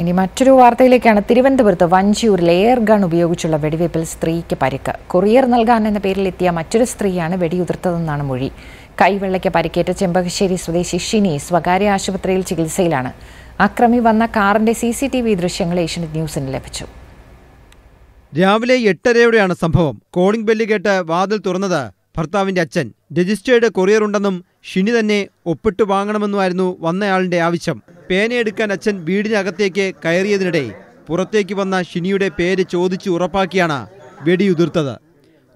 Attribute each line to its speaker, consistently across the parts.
Speaker 1: ഇനി മറ്റൊരു വാർത്തയിലേക്കാണ് തിരുവനന്തപുരത്ത് വഞ്ചിയൂരിൽ എയർ ഗൺ ഉപയോഗിച്ചുള്ള വെടിവയ്പിൽ സ്ത്രീക്ക് പരിക്ക് കൊറിയർ നൽകാൻ എന്ന പേരിൽ എത്തിയ മറ്റൊരു സ്ത്രീയാണ് വെടിയുതിർത്തതെന്നാണ് മൊഴി കൈവെള്ളയ്ക്ക് പരിക്കേറ്റ ചെമ്പകശ്ശേരി സ്വദേശി ഷിനി സ്വകാര്യ ആശുപത്രിയിൽ ചികിത്സയിലാണ് അക്രമി വന്ന കാറിന്റെ സി സി ടി വി ദൃശ്യങ്ങൾ ഏഷ്യനെറ്റ് ന്യൂസിന് ലഭിച്ചു
Speaker 2: രാവിലെ എട്ടരയോടെയാണ് സംഭവം കോളിംഗ് ബെല്ല് കേട്ട് വാതിൽ തുറന്നത് ഭർത്താവിന്റെ അച്ഛൻ രജിസ്റ്റേർഡ് കൊറിയർ ഉണ്ടെന്നും ഷിനി തന്നെ ഒപ്പിട്ട് വാങ്ങണമെന്നുമായിരുന്നു വന്നയാളിന്റെ ആവശ്യം പേനയെടുക്കാൻ അച്ഛൻ വീടിനകത്തേക്ക് കയറിയതിനിടെ പുറത്തേക്ക് വന്ന ഷിനിയുടെ പേര് ചോദിച്ചു ഉറപ്പാക്കിയാണ് വെടിയുതിർത്തത്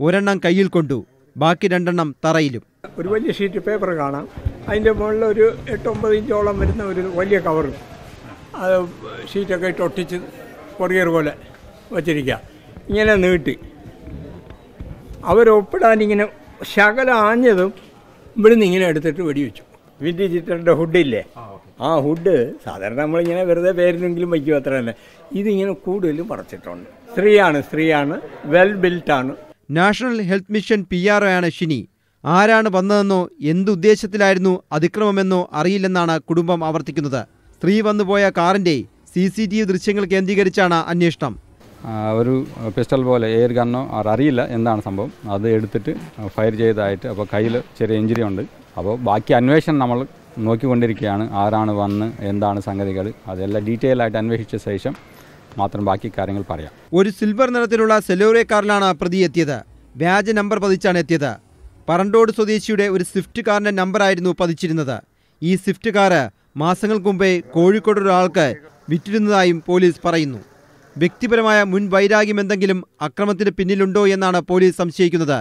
Speaker 2: ഒരെണ്ണം കയ്യിൽ കൊണ്ടു ബാക്കി രണ്ടെണ്ണം തറയിലും
Speaker 3: ഒരു വലിയ ഷീറ്റ് പേപ്പർ കാണാം അതിൻ്റെ മുകളിൽ ഒരു എട്ടൊമ്പത് ഇഞ്ചോളം വരുന്ന ഒരു വലിയ കവർ അത് ഷീറ്റൊക്കെ ഇട്ട് ഒട്ടിച്ച് കൊറിയർ പോലെ വച്ചിരിക്കുക ഇങ്ങനെ നീട്ടി അവരൊപ്പിടാൻ ഇങ്ങനെ ആഞ്ഞതും ഇവിടുന്ന് ഇങ്ങനെ എടുത്തിട്ട് വെടിവെച്ചു വിൻഡി ചിറ്ററിൻ്റെ ഹുഡില്ലേ ആ ഹുഡ് സാധാരണ നമ്മളിങ്ങനെ വെറുതെ പേരിനെങ്കിലും
Speaker 2: വയ്ക്കും അത്ര തന്നെ ഇതിങ്ങനെ കൂടുതലും പറച്ചിട്ടുണ്ട് സ്ത്രീയാണ് സ്ത്രീയാണ് വെൽ ബിൽറ്റാണ് national health mission P R O ആണ് ഷിനി ആരാണ് വന്നതെന്നോ എന്തുദ്ദേശത്തിലായിരുന്നു അതിക്രമമെന്നോ അറിയില്ലെന്നാണ് കുടുംബം ആവർത്തിക്കുന്നത് സ്ത്രീ വന്നുപോയ കാറിൻ്റെ സി സി ടി വി ദൃശ്യങ്ങൾ കേന്ദ്രീകരിച്ചാണ് അന്വേഷണം ഒരു പിസ്റ്റൾ പോലെ എയർ ഗണ്ണോ
Speaker 4: അറിയില്ല എന്താണ് സംഭവം അത് എടുത്തിട്ട് ഫയർ ചെയ്തതായിട്ട് അപ്പോൾ കയ്യിൽ ചെറിയ ഇഞ്ചുറി ഉണ്ട് അപ്പോൾ ബാക്കി അന്വേഷണം നമ്മൾ നോക്കിക്കൊണ്ടിരിക്കുകയാണ് ആരാണ് വന്ന് എന്താണ് സംഗതികൾ അതെല്ലാം ഡീറ്റെയിൽ ആയിട്ട് അന്വേഷിച്ച ശേഷം മാത്രം ബാക്കി കാര്യങ്ങൾ പറയാം
Speaker 2: ഒരു സിൽവർ നിറത്തിലുള്ള സെലോറിയ കാറിലാണ് പ്രതി എത്തിയത് വ്യാജ നമ്പർ പതിച്ചാണ് എത്തിയത് പറണ്ടോട് സ്വദേശിയുടെ ഒരു സ്വിഫ്റ്റ് കാറിൻ്റെ നമ്പറായിരുന്നു പതിച്ചിരുന്നത് ഈ സ്വിഫ്റ്റ് കാറ് മാസങ്ങൾക്ക് മുമ്പേ കോഴിക്കോട് ഒരാൾക്ക് വിറ്റിരുന്നതായും പോലീസ് പറയുന്നു വ്യക്തിപരമായ മുൻ വൈരാഗ്യം എന്തെങ്കിലും അക്രമത്തിന് പിന്നിലുണ്ടോ എന്നാണ് പോലീസ് സംശയിക്കുന്നത്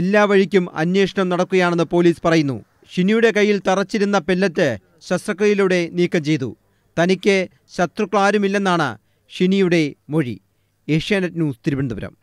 Speaker 2: എല്ലാ വഴിക്കും അന്വേഷണം നടക്കുകയാണെന്ന് പോലീസ് പറയുന്നു ഷിനിയുടെ കയ്യിൽ തറച്ചിരുന്ന പെല്ലറ്റ് ശസ്ത്രക്രിയയിലൂടെ നീക്കം ചെയ്തു തനിക്ക് ശത്രുക്കളാരുമില്ലെന്നാണ് ഷിനിയുടെ മൊഴി ഏഷ്യാനെറ്റ് ന്യൂസ് തിരുവനന്തപുരം